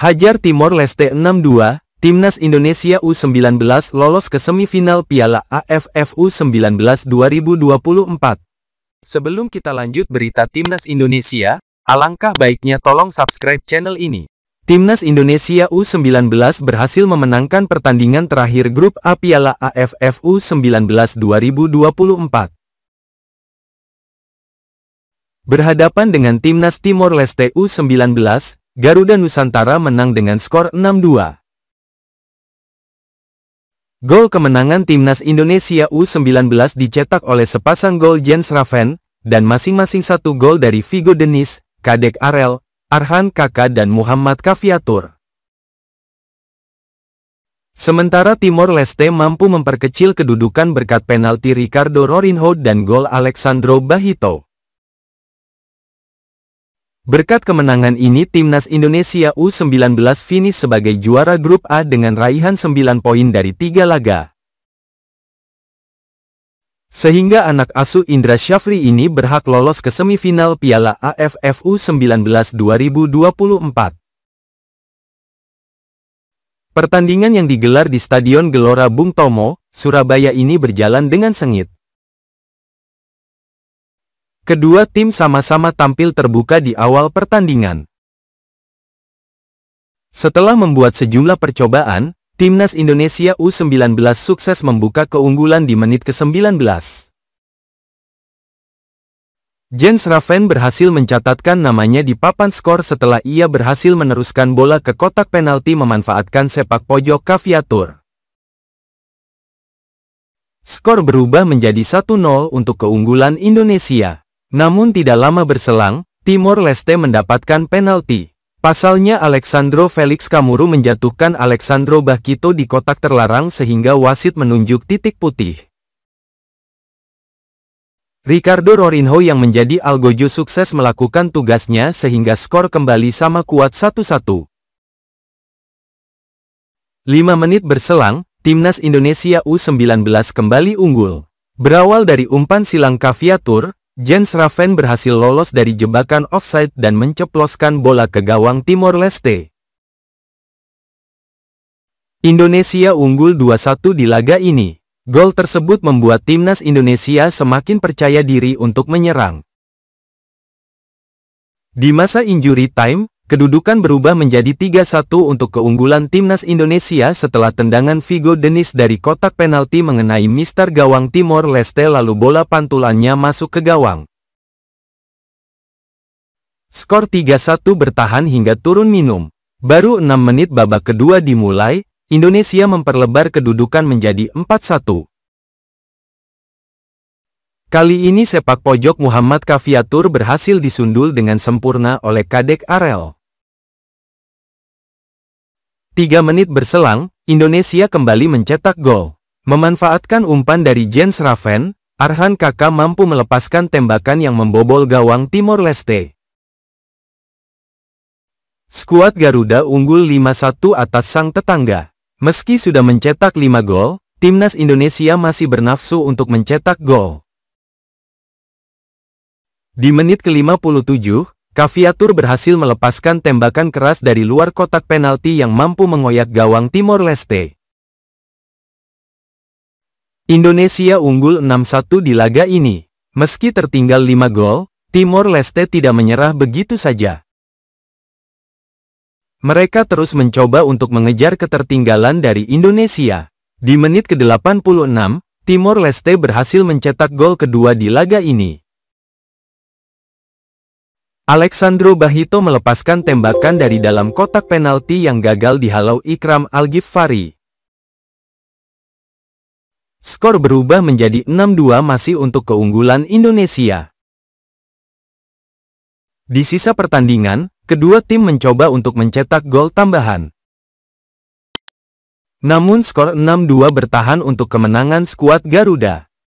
Hajar Timor Leste 6 Timnas Indonesia U19 lolos ke semifinal Piala AFF U19 2024. Sebelum kita lanjut berita Timnas Indonesia, alangkah baiknya tolong subscribe channel ini. Timnas Indonesia U19 berhasil memenangkan pertandingan terakhir grup A Piala AFF U19 2024. Berhadapan dengan Timnas Timor Leste U19, Garuda Nusantara menang dengan skor 6-2. Gol kemenangan timnas Indonesia U19 dicetak oleh sepasang gol Jens Raven, dan masing-masing satu gol dari Vigo Denis, Kadek Arel, Arhan Kaka dan Muhammad Kaviatur. Sementara Timor Leste mampu memperkecil kedudukan berkat penalti Ricardo Rorinho dan gol Alexandro Bahito. Berkat kemenangan ini timnas Indonesia U19 finish sebagai juara grup A dengan raihan 9 poin dari 3 laga. Sehingga anak asuh Indra Syafri ini berhak lolos ke semifinal Piala AFF U19 2024. Pertandingan yang digelar di Stadion Gelora Bung Tomo, Surabaya ini berjalan dengan sengit. Kedua tim sama-sama tampil terbuka di awal pertandingan. Setelah membuat sejumlah percobaan, Timnas Indonesia U19 sukses membuka keunggulan di menit ke-19. Jens Raven berhasil mencatatkan namanya di papan skor setelah ia berhasil meneruskan bola ke kotak penalti memanfaatkan sepak pojok Kaviatur. Skor berubah menjadi 1-0 untuk keunggulan Indonesia. Namun tidak lama berselang, Timor Leste mendapatkan penalti. Pasalnya Alexandro Felix Kamuru menjatuhkan Alexandro Bakito di kotak terlarang sehingga wasit menunjuk titik putih. Ricardo Rorinho yang menjadi algojo sukses melakukan tugasnya sehingga skor kembali sama kuat 1-1. 5 menit berselang, timnas Indonesia U19 kembali unggul. Berawal dari umpan silang Kaviatur, Jens Raven berhasil lolos dari jebakan offside dan menceploskan bola ke gawang Timor Leste. Indonesia unggul 2-1 di laga ini. Gol tersebut membuat timnas Indonesia semakin percaya diri untuk menyerang. Di masa injury time, Kedudukan berubah menjadi 3-1 untuk keunggulan timnas Indonesia setelah tendangan Vigo Denis dari kotak penalti mengenai Mister Gawang Timor Leste lalu bola pantulannya masuk ke gawang. Skor 3-1 bertahan hingga turun minum. Baru 6 menit babak kedua dimulai, Indonesia memperlebar kedudukan menjadi 4-1. Kali ini sepak pojok Muhammad Kaviatur berhasil disundul dengan sempurna oleh Kadek Arel. Tiga menit berselang, Indonesia kembali mencetak gol. Memanfaatkan umpan dari Jens Raven, Arhan Kaka mampu melepaskan tembakan yang membobol gawang Timor Leste. Skuad Garuda unggul 5-1 atas sang tetangga. Meski sudah mencetak 5 gol, timnas Indonesia masih bernafsu untuk mencetak gol. Di menit ke-57, Kaviatur berhasil melepaskan tembakan keras dari luar kotak penalti yang mampu mengoyak gawang Timor Leste. Indonesia unggul 6-1 di laga ini. Meski tertinggal 5 gol, Timor Leste tidak menyerah begitu saja. Mereka terus mencoba untuk mengejar ketertinggalan dari Indonesia. Di menit ke-86, Timor Leste berhasil mencetak gol kedua di laga ini. Alexandro Bahito melepaskan tembakan dari dalam kotak penalti yang gagal dihalau Ikram al ghifari Skor berubah menjadi 6-2 masih untuk keunggulan Indonesia. Di sisa pertandingan, kedua tim mencoba untuk mencetak gol tambahan. Namun skor 6-2 bertahan untuk kemenangan skuad Garuda.